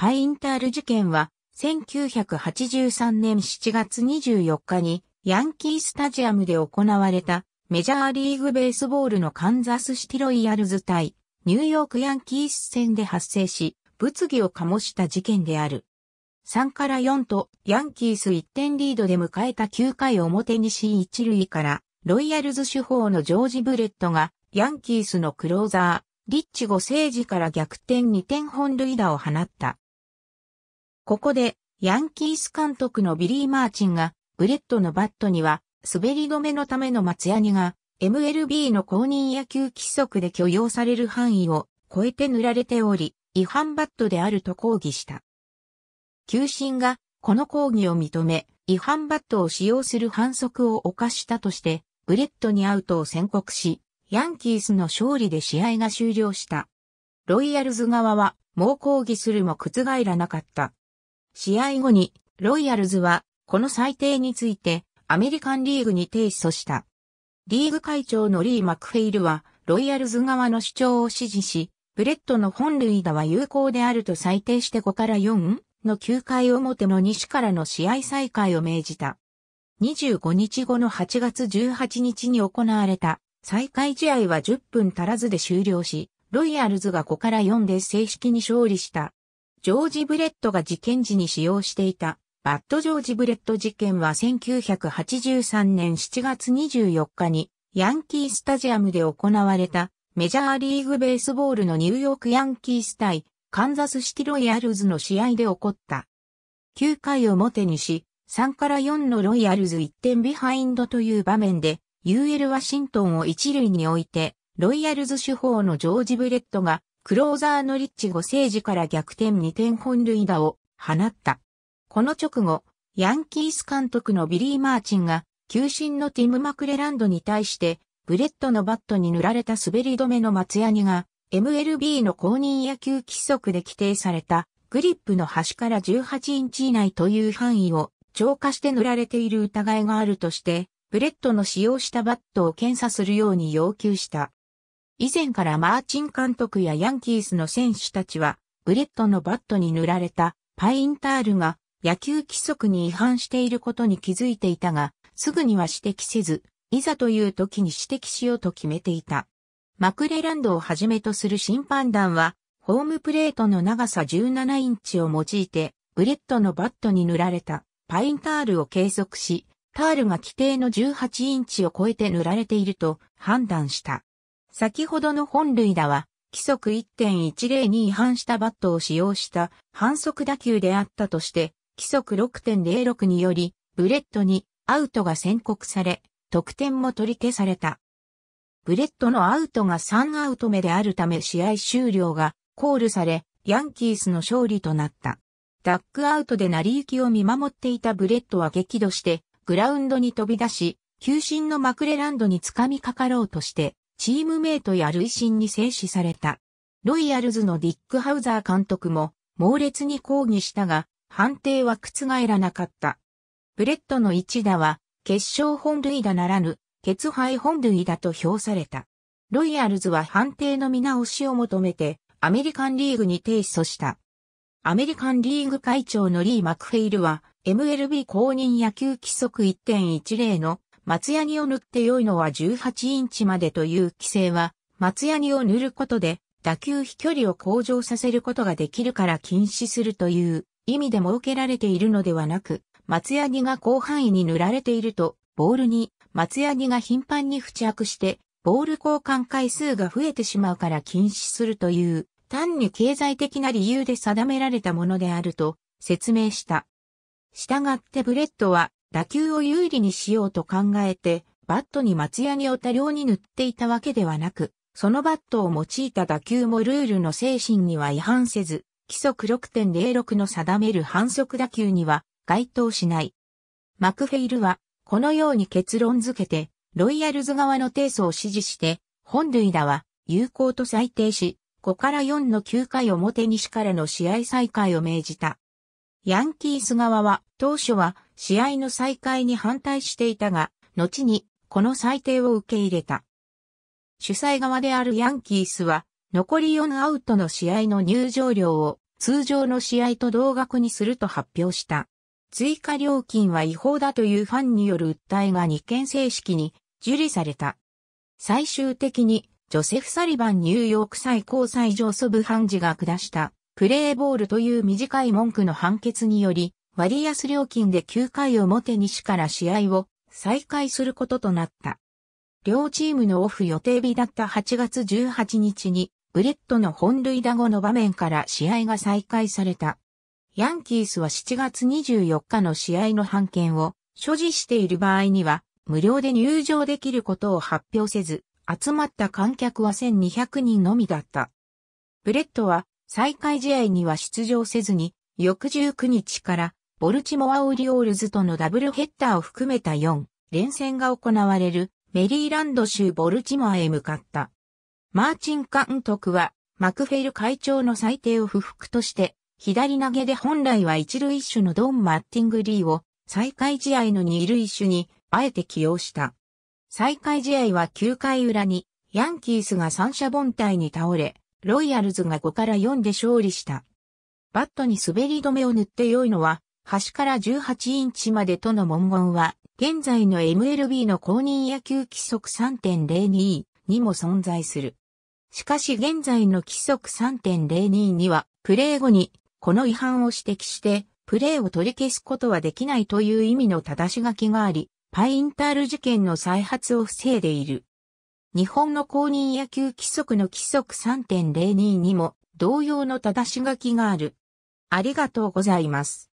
パインタール事件は、1983年7月24日に、ヤンキースタジアムで行われた、メジャーリーグベースボールのカンザスシティロイヤルズ対、ニューヨークヤンキース戦で発生し、物議を醸した事件である。3から4と、ヤンキース1点リードで迎えた9回表西一塁から、ロイヤルズ主砲のジョージ・ブレットが、ヤンキースのクローザー、リッチ・ゴセージから逆転2点本塁打を放った。ここで、ヤンキース監督のビリー・マーチンが、ブレットのバットには、滑り止めのための松ヤニが、MLB の公認野球規則で許容される範囲を超えて塗られており、違反バットであると抗議した。球審がこの抗議を認め、違反バットを使用する反則を犯したとして、ブレットにアウトを宣告し、ヤンキースの勝利で試合が終了した。ロイヤルズ側は、もう抗議するも覆らなかった。試合後に、ロイヤルズは、この裁定について、アメリカンリーグに提訴した。リーグ会長のリー・マクフェイルは、ロイヤルズ側の主張を支持し、ブレットの本塁打は有効であると裁定して5から 4? の9回表の西からの試合再開を命じた。25日後の8月18日に行われた再開試合は10分足らずで終了し、ロイヤルズが5から4で正式に勝利した。ジョージ・ブレットが事件時に使用していた、バッド・ジョージ・ブレット事件は1983年7月24日に、ヤンキースタジアムで行われた、メジャーリーグベースボールのニューヨークヤンキース対、カンザスシティロイヤルズの試合で起こった。9回を表にし、3から4のロイヤルズ1点ビハインドという場面で、UL ワシントンを1塁に置いて、ロイヤルズ手法のジョージ・ブレットがクローザーのリッチ5世時から逆転2点本塁打を放った。この直後、ヤンキース監督のビリー・マーチンが、球審のティム・マクレランドに対して、ブレットのバットに塗られた滑り止めの松ヤニが、MLB の公認野球規則で規定された、グリップの端から18インチ以内という範囲を超過して塗られている疑いがあるとして、ブレットの使用したバットを検査するように要求した。以前からマーチン監督やヤンキースの選手たちは、ブレットのバットに塗られたパインタールが野球規則に違反していることに気づいていたが、すぐには指摘せず、いざという時に指摘しようと決めていた。マクレランドをはじめとする審判団は、ホームプレートの長さ17インチを用いて、ブレットのバットに塗られたパインタールを計測し、タールが規定の18インチを超えて塗られていると判断した。先ほどの本塁打は、規則1 1 0に違反したバットを使用した反則打球であったとして、規則6.06により、ブレットにアウトが宣告され、得点も取り消された。ブレットのアウトが3アウト目であるため試合終了がコールされ、ヤンキースの勝利となった。ダックアウトで成り行きを見守っていたブレットは激怒して、グラウンドに飛び出し、球審のマクレランドにつかみかかろうとして、チームメイトや累進に制止された。ロイヤルズのディック・ハウザー監督も猛烈に抗議したが、判定は覆らなかった。ブレットの一打は、決勝本塁打ならぬ、決敗本塁打と評された。ロイヤルズは判定の見直しを求めて、アメリカンリーグに提訴した。アメリカンリーグ会長のリー・マクフェイルは、MLB 公認野球規則1.10の松ヤニを塗って良いのは18インチまでという規制は、松ヤニを塗ることで打球飛距離を向上させることができるから禁止するという意味で設けられているのではなく、松ヤニが広範囲に塗られていると、ボールに松ヤニが頻繁に付着して、ボール交換回数が増えてしまうから禁止するという、単に経済的な理由で定められたものであると説明した。したがってブレッドは打球を有利にしようと考えて、バットに松ヤニを多量に塗っていたわけではなく、そのバットを用いた打球もルールの精神には違反せず、規則6.06の定める反則打球には該当しない。マクフェイルは、このように結論づけて、ロイヤルズ側の提訴を支持して、本塁打は有効と裁定し、5から4の9回表西からの試合再開を命じた。ヤンキース側は当初は試合の再開に反対していたが、後にこの裁定を受け入れた。主催側であるヤンキースは、残り4アウトの試合の入場料を通常の試合と同額にすると発表した。追加料金は違法だというファンによる訴えが2件正式に受理された。最終的にジョセフ・サリバンニューヨーク最高裁上訴部判事が下したプレーボールという短い文句の判決により割安料金で9回表西から試合を再開することとなった。両チームのオフ予定日だった8月18日に、ブレットの本塁打後の場面から試合が再開された。ヤンキースは7月24日の試合の判券を所持している場合には、無料で入場できることを発表せず、集まった観客は1200人のみだった。ブレットは再開試合には出場せずに、翌19日からボルチモア・オリオールズとのダブルヘッダーを含めた4連戦が行われるメリーランド州ボルチモアへ向かった。マーチン監督はマクフェル会長の裁定を不服として、左投げで本来は一塁手のドン・マッティングリーを再開試合の二塁手にあえて起用した。再開試合は9回裏にヤンキースが三者凡退に倒れ、ロイヤルズが5から4で勝利した。バットに滑り止めを塗って良いのは端から18インチまでとの文言は、現在の MLB の公認野球規則3 0 2にも存在する。しかし現在の規則3 0 2には、プレー後にこの違反を指摘して、プレーを取り消すことはできないという意味の正し書きがあり、パインタール事件の再発を防いでいる。日本の公認野球規則の規則3 0 2にも同様の正し書きがある。ありがとうございます。